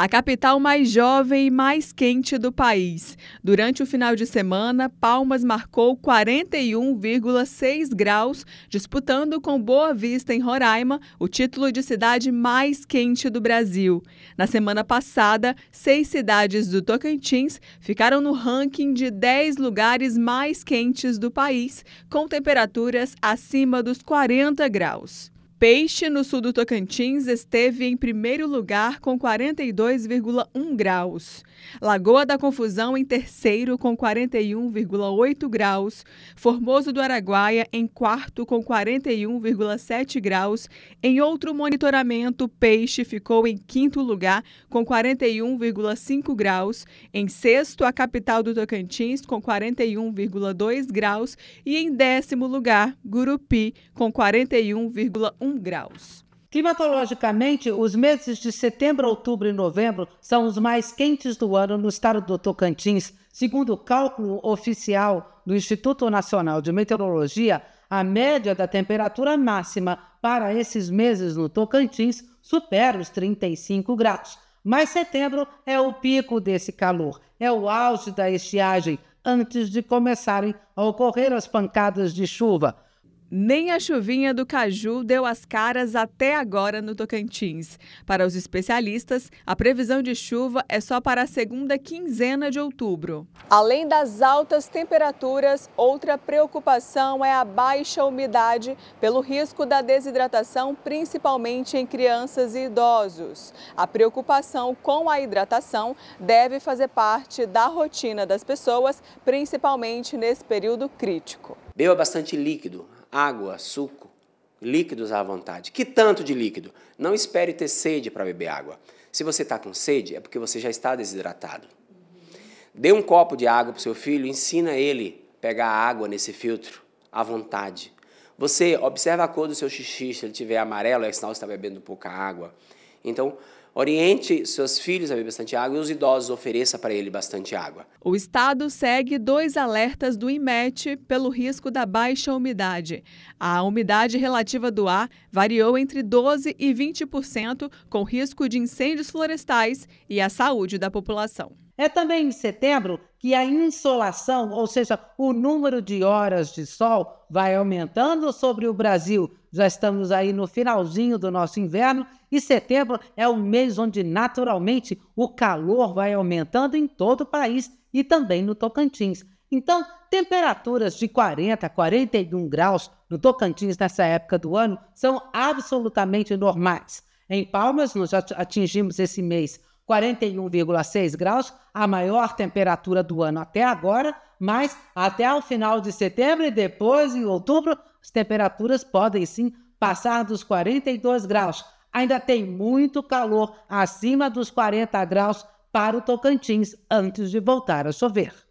A capital mais jovem e mais quente do país. Durante o final de semana, Palmas marcou 41,6 graus, disputando com Boa Vista, em Roraima, o título de cidade mais quente do Brasil. Na semana passada, seis cidades do Tocantins ficaram no ranking de 10 lugares mais quentes do país, com temperaturas acima dos 40 graus. Peixe, no sul do Tocantins, esteve em primeiro lugar com 42,1 graus. Lagoa da Confusão em terceiro com 41,8 graus. Formoso do Araguaia em quarto com 41,7 graus. Em outro monitoramento, Peixe ficou em quinto lugar com 41,5 graus. Em sexto, a capital do Tocantins com 41,2 graus. E em décimo lugar, Gurupi com 41,1 graus. Climatologicamente, os meses de setembro, outubro e novembro são os mais quentes do ano no estado do Tocantins. Segundo o cálculo oficial do Instituto Nacional de Meteorologia, a média da temperatura máxima para esses meses no Tocantins supera os 35 graus. Mas setembro é o pico desse calor, é o auge da estiagem antes de começarem a ocorrer as pancadas de chuva. Nem a chuvinha do caju deu as caras até agora no Tocantins. Para os especialistas, a previsão de chuva é só para a segunda quinzena de outubro. Além das altas temperaturas, outra preocupação é a baixa umidade, pelo risco da desidratação, principalmente em crianças e idosos. A preocupação com a hidratação deve fazer parte da rotina das pessoas, principalmente nesse período crítico. Beba bastante líquido água, suco, líquidos à vontade. Que tanto de líquido? Não espere ter sede para beber água. Se você está com sede, é porque você já está desidratado. Dê um copo de água para o seu filho, ensina ele a pegar água nesse filtro à vontade. Você observa a cor do seu xixi, se ele tiver amarelo, é sinal que está bebendo pouca água. Então, oriente seus filhos a beber bastante água e os idosos ofereça para ele bastante água. O estado segue dois alertas do IMET pelo risco da baixa umidade. A umidade relativa do ar variou entre 12 e 20%, com risco de incêndios florestais e a saúde da população. É também em setembro que a insolação, ou seja, o número de horas de sol, vai aumentando sobre o Brasil. Já estamos aí no finalzinho do nosso inverno e setembro é o mês onde naturalmente o calor vai aumentando em todo o país e também no Tocantins. Então, temperaturas de 40 41 graus no Tocantins nessa época do ano são absolutamente normais. Em Palmas, nós já atingimos esse mês 41,6 graus, a maior temperatura do ano até agora, mas até o final de setembro e depois em outubro, as temperaturas podem sim passar dos 42 graus. Ainda tem muito calor acima dos 40 graus para o Tocantins antes de voltar a chover.